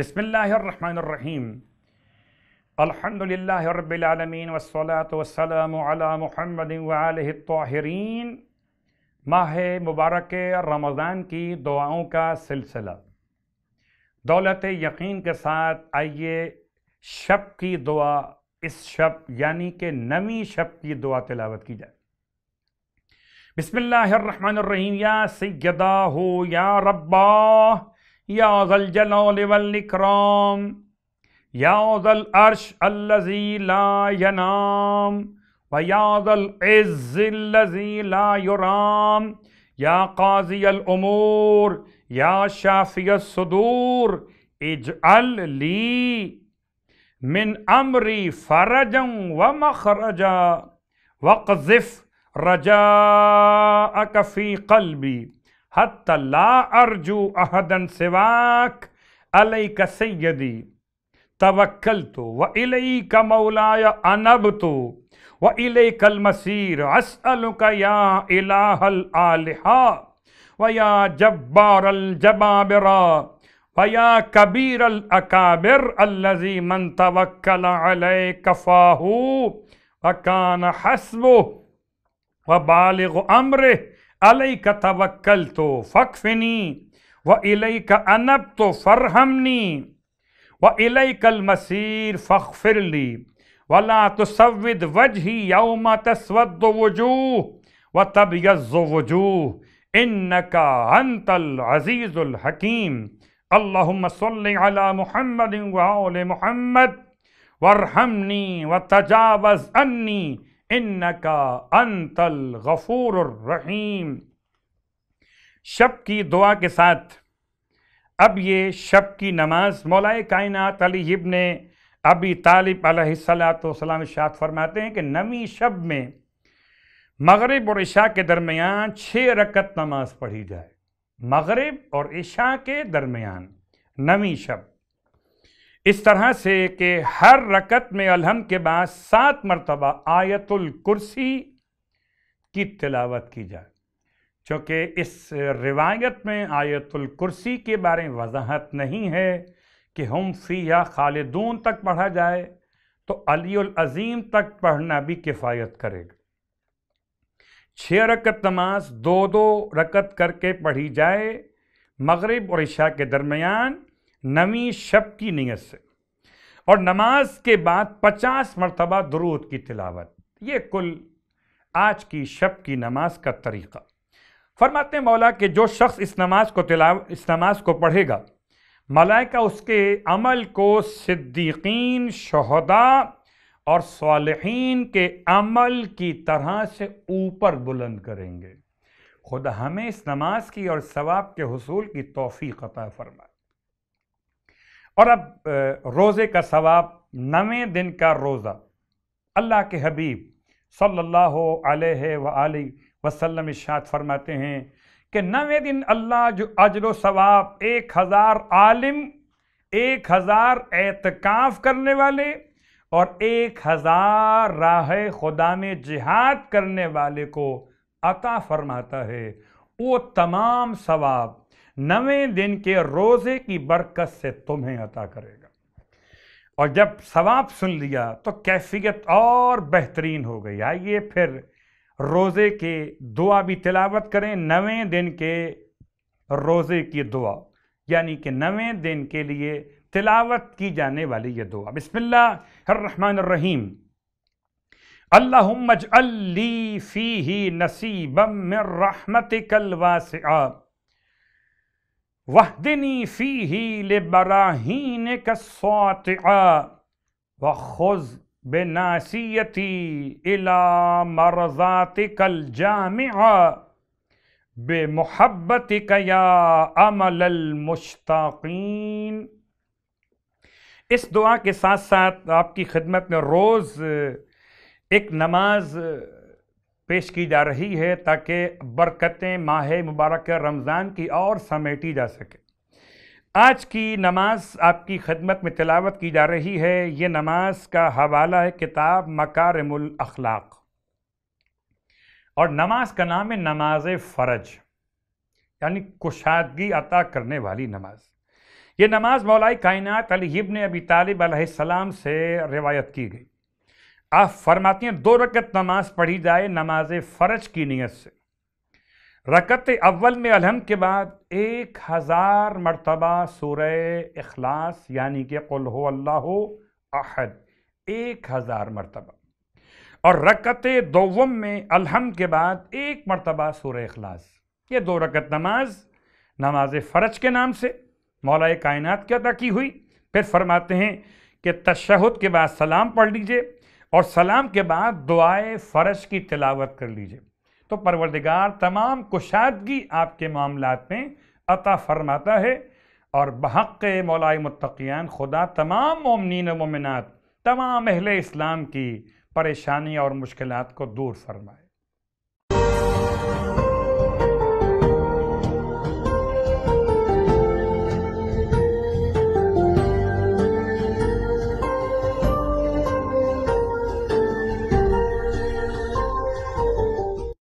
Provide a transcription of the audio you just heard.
بسم اللہ الرحمن الرحیم الحمد للہ رب والسلام علی محمد وعالی الطاہرین ماہ مبارک رمضان کی دعاؤں کا سلسلہ دولت یقین کے ساتھ آئیے شب کی دعا اس شب یعنی کہ نمی شب کی دعا تلاوت کی جائے بسم اللہ الرحمن الرحیم یا سیدہ ہو یا رباہ يا ذا الجلال والإكرام يا ذا الأرش الذي لا ينام ويا ذا العز الذي لا يرام يا قاضي الأمور يا شافي الصدور اجعل لي من أمري فرجا ومخرجا واقذف رجاءك في قلبي حتی لا ارجو احدن سواک علیک سیدی توکلتو و علیک مولای انبتو و علیک المسیر اسألک یا الہ الالحا و یا جبار الجبابرہ و یا کبیر الاکابر اللذی من توکل علیک فاہو و کان حسبو و بالغ امرہ عليك توكلت فاكفني وإليك أنبت فارحمني وإليك المسير فاغفر لي ولا تسود وجهي يوم تسود وجوه وتبيض وجوه إنك أنت العزيز الحكيم اللهم صل على محمد وآل محمد وارحمني وتجاوز عني انکا انت الغفور الرحیم شب کی دعا کے ساتھ اب یہ شب کی نماز مولا کائنات علی ابن ابی طالب علیہ السلام اشارت فرماتے ہیں کہ نمی شب میں مغرب اور عشاء کے درمیان چھ رکت نماز پڑھی جائے مغرب اور عشاء کے درمیان نمی شب اس طرح سے کہ ہر رکت میں الحم کے بعد سات مرتبہ آیت الکرسی کی تلاوت کی جائے چونکہ اس روایت میں آیت الکرسی کے بارے وضاحت نہیں ہے کہ ہم فیہ خالدون تک پڑھا جائے تو علی العظیم تک پڑھنا بھی کفایت کرے گا چھ رکت نماز دو دو رکت کر کے پڑھی جائے مغرب اور عشاء کے درمیان نمی شب کی نیت سے اور نماز کے بعد پچاس مرتبہ درود کی تلاوت یہ کل آج کی شب کی نماز کا طریقہ فرماتے ہیں مولا کہ جو شخص اس نماز کو تلاو اس نماز کو پڑھے گا ملائکہ اس کے عمل کو صدیقین شہداء اور صالحین کے عمل کی طرح سے اوپر بلند کریں گے خدا ہمیں اس نماز کی اور ثواب کے حصول کی توفیق عطا فرمائے اور اب روزے کا ثواب نویں دن کا روزہ اللہ کے حبیب صلی اللہ علیہ وآلہ وسلم اشاعت فرماتے ہیں کہ نویں دن اللہ جو اجر و ثواب ایک ہزار عالم ایک ہزار اعتکاف کرنے والے اور ایک ہزار راہ خدا میں جہاد کرنے والے کو عطا فرماتا ہے وہ تمام ثواب نویں دن کے روزے کی برکت سے تمہیں عطا کرے گا اور جب ثواب سن لیا تو کیفیت اور بہترین ہو گئی آئیے پھر روزے کے دعا بھی تلاوت کریں نویں دن کے روزے کی دعا یعنی کہ نویں دن کے لیے تلاوت کی جانے والی یہ دعا بسم اللہ الرحمن الرحیم اللہم اجعل لی فیہی نصیبا من رحمتک الواسعہ وَحْدِنِي فِيهِ فی لبراہین وَخُزْ سواتہ إِلَى خوش الْجَامِعَ بِمُحَبَّتِكَ يَا عَمَلَ الْمُشْتَاقِينَ المشتاقین اس دعا کے ساتھ ساتھ آپ کی خدمت میں روز ایک نماز پیش کی جا رہی ہے تاکہ برکتیں ماہ مبارک رمضان کی اور سمیٹی جا سکے آج کی نماز آپ کی خدمت میں تلاوت کی جا رہی ہے یہ نماز کا حوالہ ہے کتاب مکارم الاخلاق اور نماز کا نام ہے نماز فرج یعنی کشادگی عطا کرنے والی نماز یہ نماز مولائی کائنات ابن ابی طالب علیہ السلام سے روایت کی گئی آپ فرماتی ہیں دو رکت نماز پڑھی جائے نماز فرج کی نیت سے رکت اول میں الحمد کے بعد ایک ہزار مرتبہ سورہ اخلاص یعنی کہ قل ہو اللہ احد ایک ہزار مرتبہ اور رکت دوم میں الحمد کے بعد ایک مرتبہ سورہ اخلاص یہ دو رکت نماز نماز فرج کے نام سے مولا کائنات کیا ادا کی ہوئی پھر فرماتے ہیں کہ تشہد کے بعد سلام پڑھ لیجئے اور سلام کے بعد دعائے فرش کی تلاوت کر لیجئے تو پروردگار تمام کشادگی آپ کے معاملات میں عطا فرماتا ہے اور بحق مولائے متقیان خدا تمام مومنین و مومنات تمام اہل اسلام کی پریشانی اور مشکلات کو دور فرمائے